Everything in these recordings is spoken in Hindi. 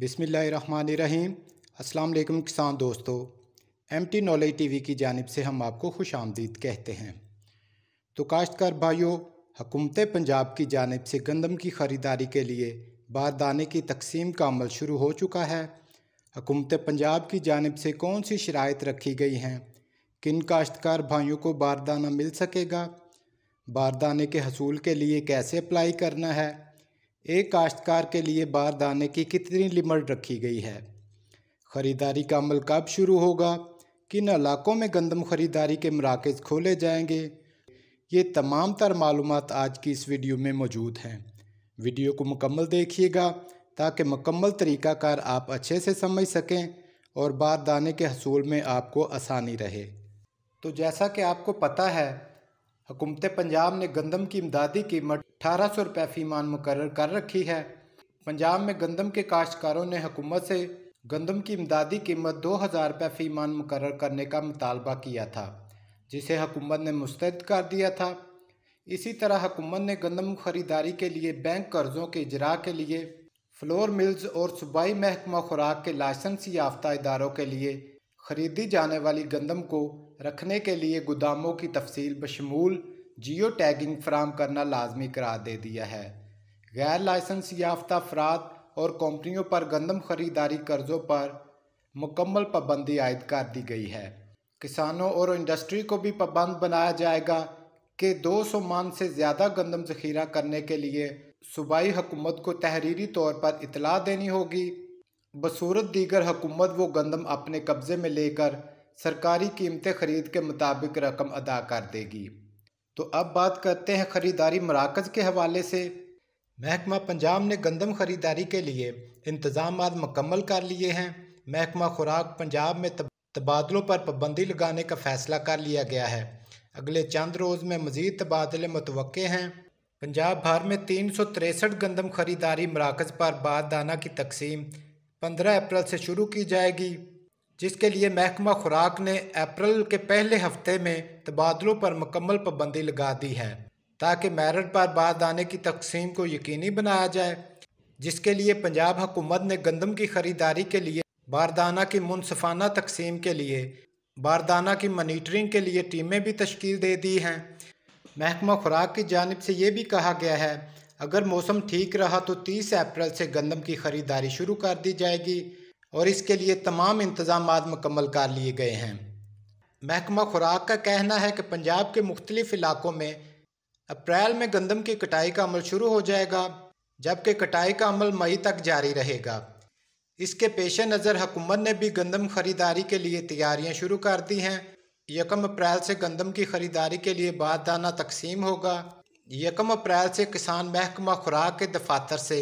बिसमीम् अल्लाम किसान दोस्तों M T knowledge T V की जानब से हम आपको खुश आमदीद कहते हैं तो काश्तकार भाइयों हकूमत पंजाब की जानब से गंदम की ख़रीदारी के लिए बारदाने की तकसीम का अमल शुरू हो चुका है हकूमत पंजाब की जानब से कौन सी शराय रखी गई हैं किन काश्तकार भाइयों को बारदाना मिल सकेगा बारदाने के हसूल के लिए कैसे अप्लाई करना है एक काश्तकार के लिए बार दाने की कितनी लिमट रखी गई है खरीदारी का अमल कब शुरू होगा किन इलाकों में गंदम खरीदारी के मराकज़ खोले जाएंगे ये तमाम तर मालूम आज की इस वीडियो में मौजूद हैं वीडियो को मुकम्मल देखिएगा ताकि मुकम्मल तरीक़ाकार आप अच्छे से समझ सकें और बार दाने के हसूल में आपको आसानी रहे तो जैसा कि आपको पता है हुकूमत पंजाब ने गंदम की इमदादी कीमत अठारह सौ रुपये फीमान मुकर कर रखी है पंजाब में गंदम के काश्तकारों ने हुकूमत से गंदम की इमदादी कीमत दो हज़ार रुपये फीमान मुकर करने का मुतालबा किया था जिसे हुकूमत ने मुस्तैद कर दिया था इसी तरह हुकूमत ने गंदम खरीदारी के लिए बैंक कर्जों के इजरा के लिए फ्लोर मिल्स और सूबाई महकमा खुराक के लाइसेंस याफ्ता इदारों के लिए खरीदी जाने वाली गंदम को रखने के लिए गोदामों की तफसील बशमूल जियो टैगिंग फ्राहम करना लाजमी करार दे दिया है गैर लाइसेंस याफ्त अफराद और कंपनियों पर गंदम खरीदारी कर्जों पर मुकम्मल पाबंदी आयद कर दी गई है किसानों और इंडस्ट्री को भी पाबंद बनाया जाएगा कि 200 मान से ज़्यादा गंदम जखीरा करने के लिए सूबाई हुकूमत को तहरीरी तौर पर इतला देनी होगी बसूरत दीगर हुकूमत वो गंदम अपने कब्ज़े में लेकर सरकारी कीमतें खरीद के मुताबिक रकम अदा कर देगी तो अब बात करते हैं ख़रीदारी मराकज़ के हवाले से महकमा पंजाब ने गंदम ख़रीदारी के लिए इंतज़ाम मकम्मल कर लिए हैं महकमा खुराक पंजाब में तबादलों पर पाबंदी लगाने का फ़ैसला कर लिया गया है अगले चंद रोज़ में मज़ीद तबादले मतव हैं पंजाब भर में तीन सौ तिरसठ गंदम ख़रीदारी मराकज़ पर बारदाना दाना की तकसीम पंद्रह अप्रैल से शुरू की जाएगी जिसके लिए महकमा खुराक ने अप्रैल के पहले हफ्ते में तबादलों पर मुकम्मल पाबंदी लगा दी है ताकि मेरिट पर बाद आने की तकसीम को यकीनी बनाया जाए जिसके लिए पंजाब हुकूमत ने गंदम की ख़रीदारी के लिए बारदाना की मुनफाना तकसीम के लिए बारदाना की मनीटरिंग के लिए टीमें भी तश्कील दे दी हैं महकमा खुराक की जानब से ये भी कहा गया है अगर मौसम ठीक रहा तो 30 अप्रैल से गंदम की ख़रीदारी शुरू कर दी जाएगी और इसके लिए तमाम इंतजाम मुकम्मल कर लिए गए हैं महकमा खुराक का कहना है कि पंजाब के मुख्तलिफ इलाकों में अप्रैल में गंदम की कटाई का अमल शुरू हो जाएगा जबकि कटाई का अमल मई तक जारी रहेगा इसके पेश नज़र हुकूमत ने भी गंदम खरीदारी के लिए तैयारियां शुरू कर दी हैं यकम अप्रैल से गंदम की खरीदारी के लिए बाद दाना तकसीम होगा यकम अप्रैल से किसान महकमा खुराक के दफातर से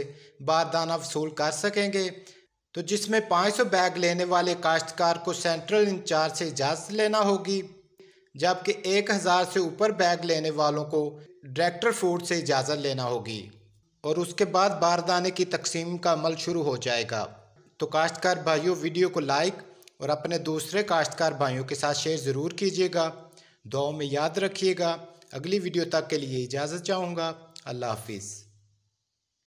बारदाना वसूल कर सकेंगे तो जिसमें 500 बैग लेने वाले काश्तकार को सेंट्रल इंचार्ज से इजाज़त लेना होगी जबकि 1000 से ऊपर बैग लेने वालों को डायरेक्टर फूड से इजाज़त लेना होगी और उसके बाद बारदाने की तकसीम का अमल शुरू हो जाएगा तो काश्तकार भाइयों वीडियो को लाइक और अपने दूसरे काश्तकार भाइयों के साथ शेयर ज़रूर कीजिएगा दुआओं में याद रखिएगा अगली वीडियो तक के लिए इजाज़त चाहूँगा अल्लाह हाफिज़